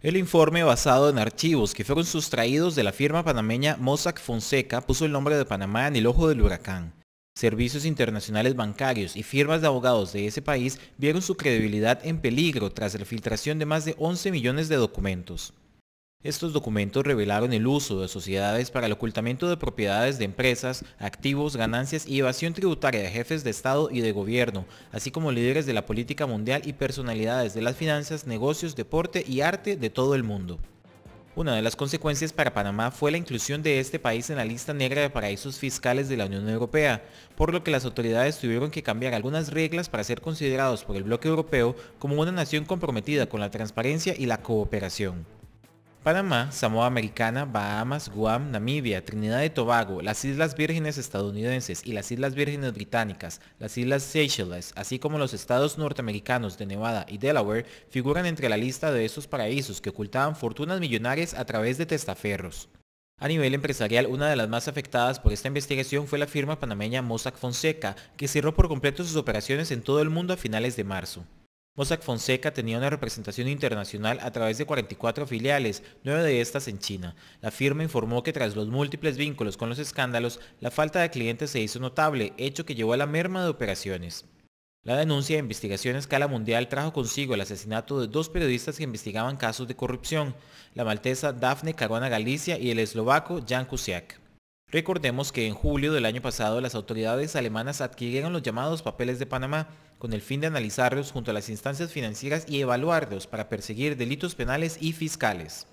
El informe basado en archivos que fueron sustraídos de la firma panameña Mossack Fonseca puso el nombre de Panamá en el ojo del huracán. Servicios internacionales bancarios y firmas de abogados de ese país vieron su credibilidad en peligro tras la filtración de más de 11 millones de documentos. Estos documentos revelaron el uso de sociedades para el ocultamiento de propiedades de empresas, activos, ganancias y evasión tributaria de jefes de Estado y de gobierno, así como líderes de la política mundial y personalidades de las finanzas, negocios, deporte y arte de todo el mundo. Una de las consecuencias para Panamá fue la inclusión de este país en la lista negra de paraísos fiscales de la Unión Europea, por lo que las autoridades tuvieron que cambiar algunas reglas para ser considerados por el bloque europeo como una nación comprometida con la transparencia y la cooperación. Panamá, Samoa Americana, Bahamas, Guam, Namibia, Trinidad y Tobago, las Islas Vírgenes estadounidenses y las Islas Vírgenes británicas, las Islas Seychelles, así como los estados norteamericanos de Nevada y Delaware, figuran entre la lista de esos paraísos que ocultaban fortunas millonarias a través de testaferros. A nivel empresarial, una de las más afectadas por esta investigación fue la firma panameña Mossack Fonseca, que cerró por completo sus operaciones en todo el mundo a finales de marzo. Mossack Fonseca tenía una representación internacional a través de 44 filiales, nueve de estas en China. La firma informó que tras los múltiples vínculos con los escándalos, la falta de clientes se hizo notable, hecho que llevó a la merma de operaciones. La denuncia de investigación a escala mundial trajo consigo el asesinato de dos periodistas que investigaban casos de corrupción, la maltesa Dafne Caruana Galicia y el eslovaco Jan Kuciak. Recordemos que en julio del año pasado las autoridades alemanas adquirieron los llamados papeles de Panamá con el fin de analizarlos junto a las instancias financieras y evaluarlos para perseguir delitos penales y fiscales.